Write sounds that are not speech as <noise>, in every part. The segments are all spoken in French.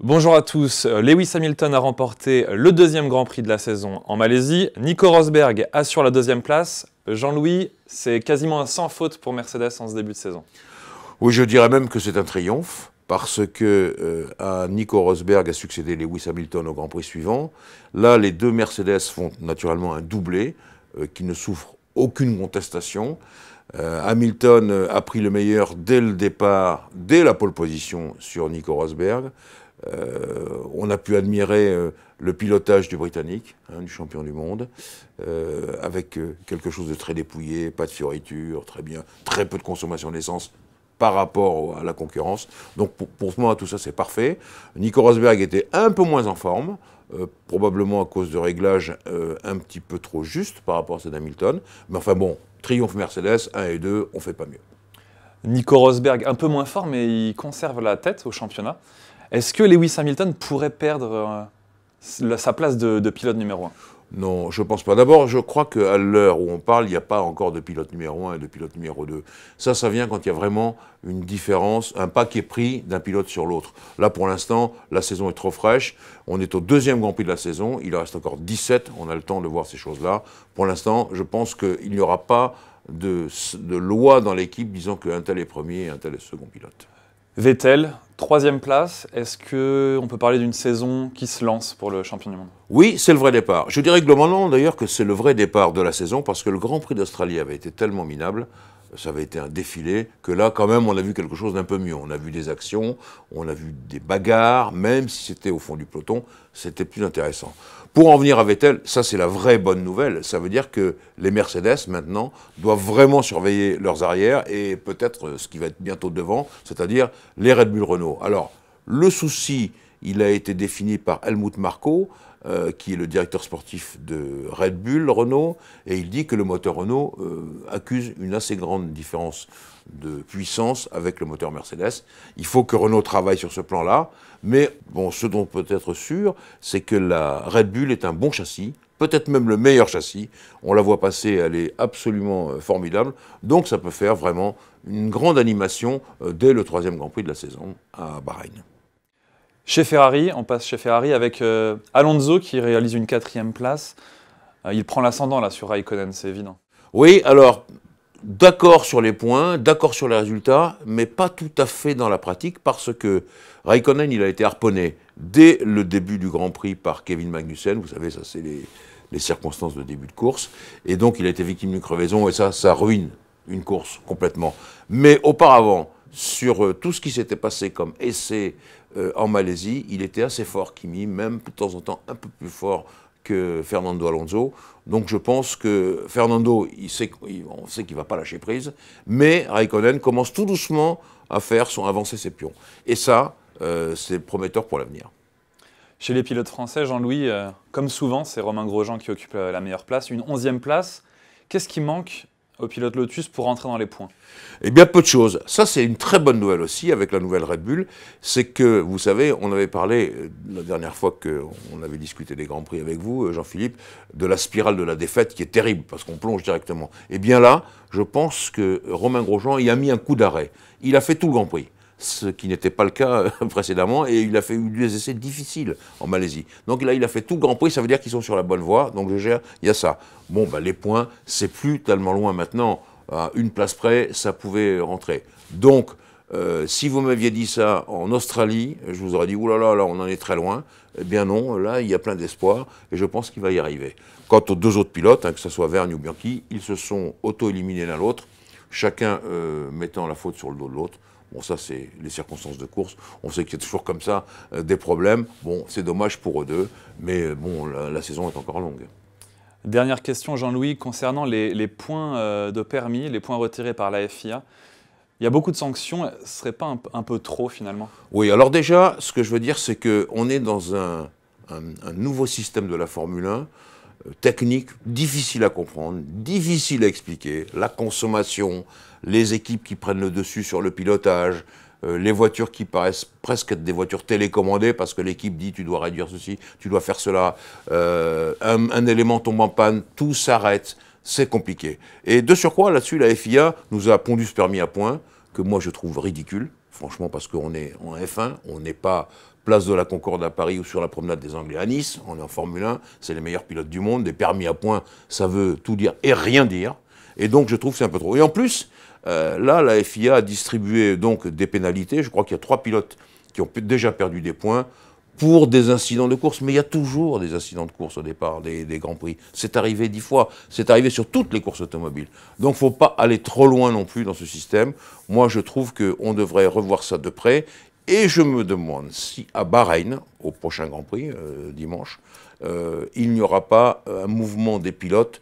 Bonjour à tous, euh, Lewis Hamilton a remporté le deuxième Grand Prix de la saison en Malaisie, Nico Rosberg assure la deuxième place, Jean-Louis, c'est quasiment un sans faute pour Mercedes en ce début de saison. Oui, je dirais même que c'est un triomphe, parce que euh, Nico Rosberg a succédé Lewis Hamilton au Grand Prix suivant. Là, les deux Mercedes font naturellement un doublé euh, qui ne souffre aucune contestation. Euh, Hamilton euh, a pris le meilleur dès le départ, dès la pole position sur Nico Rosberg. Euh, on a pu admirer le pilotage du Britannique, hein, du champion du monde, avec quelque chose de très dépouillé, pas de fioritures, très bien, très peu de consommation d'essence, par rapport à la concurrence. Donc pour, pour moi, tout ça, c'est parfait. Nico Rosberg était un peu moins en forme, euh, probablement à cause de réglages euh, un petit peu trop justes par rapport à ceux d'Hamilton. Mais enfin bon, triomphe Mercedes, 1 et 2, on fait pas mieux. Nico Rosberg, un peu moins fort, mais il conserve la tête au championnat. Est-ce que Lewis Hamilton pourrait perdre euh, sa place de, de pilote numéro 1 non, je ne pense pas. D'abord, je crois qu'à l'heure où on parle, il n'y a pas encore de pilote numéro 1 et de pilote numéro 2. Ça, ça vient quand il y a vraiment une différence, un pas qui est pris d'un pilote sur l'autre. Là, pour l'instant, la saison est trop fraîche. On est au deuxième Grand Prix de la saison. Il reste encore 17. On a le temps de voir ces choses-là. Pour l'instant, je pense qu'il n'y aura pas de, de loi dans l'équipe disant qu'un tel est premier et un tel est second pilote. Vettel, troisième place, est-ce qu'on peut parler d'une saison qui se lance pour le champion du monde Oui, c'est le vrai départ. Je dirais globalement d'ailleurs que c'est le vrai départ de la saison parce que le Grand Prix d'Australie avait été tellement minable ça avait été un défilé, que là, quand même, on a vu quelque chose d'un peu mieux. On a vu des actions, on a vu des bagarres, même si c'était au fond du peloton, c'était plus intéressant. Pour en venir à Vettel, ça c'est la vraie bonne nouvelle. Ça veut dire que les Mercedes, maintenant, doivent vraiment surveiller leurs arrières et peut-être ce qui va être bientôt devant, c'est-à-dire les Red Bull Renault. Alors, le souci il a été défini par Helmut Marko, euh, qui est le directeur sportif de Red Bull, Renault, et il dit que le moteur Renault euh, accuse une assez grande différence de puissance avec le moteur Mercedes. Il faut que Renault travaille sur ce plan-là, mais bon, ce dont peut être sûr, c'est que la Red Bull est un bon châssis, peut-être même le meilleur châssis. On la voit passer, elle est absolument euh, formidable. Donc ça peut faire vraiment une grande animation dès le troisième Grand Prix de la saison à Bahreïn. Chez Ferrari, on passe chez Ferrari avec euh, Alonso qui réalise une quatrième place. Euh, il prend l'ascendant là sur Raikkonen, c'est évident. Oui, alors d'accord sur les points, d'accord sur les résultats, mais pas tout à fait dans la pratique parce que Raikkonen, il a été harponné dès le début du Grand Prix par Kevin Magnussen. Vous savez, ça c'est les, les circonstances de début de course. Et donc il a été victime d'une crevaison et ça, ça ruine une course complètement. Mais auparavant, sur euh, tout ce qui s'était passé comme essai euh, en Malaisie, il était assez fort, Kimi, même de temps en temps un peu plus fort que Fernando Alonso. Donc je pense que Fernando, il sait, on sait qu'il ne va pas lâcher prise, mais Raikkonen commence tout doucement à faire son avancer ses pions. Et ça, euh, c'est prometteur pour l'avenir. Chez les pilotes français, Jean-Louis, comme souvent, c'est Romain Grosjean qui occupe la meilleure place, une onzième place. Qu'est-ce qui manque au pilote Lotus pour rentrer dans les points Eh bien, peu de choses. Ça, c'est une très bonne nouvelle aussi avec la nouvelle Red Bull. C'est que, vous savez, on avait parlé euh, la dernière fois qu'on avait discuté des Grands Prix avec vous, euh, Jean-Philippe, de la spirale de la défaite qui est terrible parce qu'on plonge directement. Eh bien là, je pense que Romain Grosjean y a mis un coup d'arrêt. Il a fait tout le Grand Prix ce qui n'était pas le cas euh, <laughs> précédemment, et il a fait des essais difficiles en Malaisie. Donc là, il a fait tout Grand Prix, ça veut dire qu'ils sont sur la bonne voie, donc je gère, il y a ça. Bon, ben les points, c'est plus tellement loin maintenant, à une place près, ça pouvait rentrer. Donc, euh, si vous m'aviez dit ça en Australie, je vous aurais dit, oulala, là, là, on en est très loin. Eh bien non, là, il y a plein d'espoir, et je pense qu'il va y arriver. Quant aux deux autres pilotes, hein, que ce soit Vergne ou Bianchi, ils se sont auto-éliminés l'un l'autre, chacun euh, mettant la faute sur le dos de l'autre. Bon, ça, c'est les circonstances de course. On sait qu'il y a toujours comme ça euh, des problèmes. Bon, c'est dommage pour eux deux, mais euh, bon, la, saison est encore longue. Dernière question, Jean-Louis, concernant les, points de permis, les points retirés par la FIA. Il y a beaucoup de sanctions, ce serait pas un, peu trop finalement Oui, alors déjà, ce que je veux dire, c'est qu'on est dans un, nouveau système de la Formule 1 technique difficile à comprendre, difficile à expliquer, la consommation, les équipes qui prennent le dessus sur le pilotage, euh, les voitures qui paraissent presque être des voitures télécommandées parce que l'équipe dit tu dois réduire ceci, tu dois faire cela, euh, un, un, élément tombe en panne, tout s'arrête, c'est compliqué. Et de surcroît, là-dessus, la FIA nous a pondu ce permis à point, que moi je trouve ridicule, franchement, parce qu'on est en F1, on n'est pas place de la Concorde à Paris ou sur la promenade des Anglais à Nice, on est en Formule 1, c'est les meilleurs pilotes du monde, des permis à points, ça veut tout dire et rien dire. Et donc je trouve que c'est un peu trop. Et en plus, euh, là, la FIA a distribué donc des pénalités. Je crois qu'il y a trois pilotes qui ont déjà perdu des points pour des incidents de course, mais il y a toujours des incidents de course au départ des, Grands Prix. C'est arrivé dix fois, c'est arrivé sur toutes les courses automobiles. Donc faut pas aller trop loin non plus dans ce système. Moi je trouve qu'on devrait revoir ça de près. Et je me demande si à Bahreïn, au prochain Grand Prix, euh, dimanche, euh, il n'y aura pas un mouvement des pilotes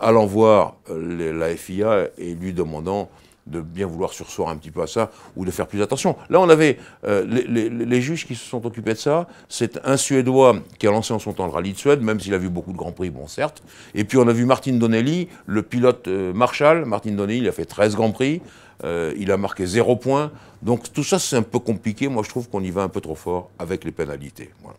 allant euh, voir la FIA et lui demandant de bien vouloir sursoir un petit peu à ça ou de faire plus attention. Là, on avait euh, les, juges qui se sont occupés de ça. C'est un Suédois qui a lancé en son temps le rallye de Suède, même s'il a vu beaucoup de grands prix, bon, certes. Et puis, on a vu Martin Donnelly, le pilote euh, Marshall. Martin Donnelly, il a fait 13 grands prix. Euh, il a marqué zéro point. Donc, tout ça, c'est un peu compliqué. Moi, je trouve qu'on y va un peu trop fort avec les pénalités. Voilà.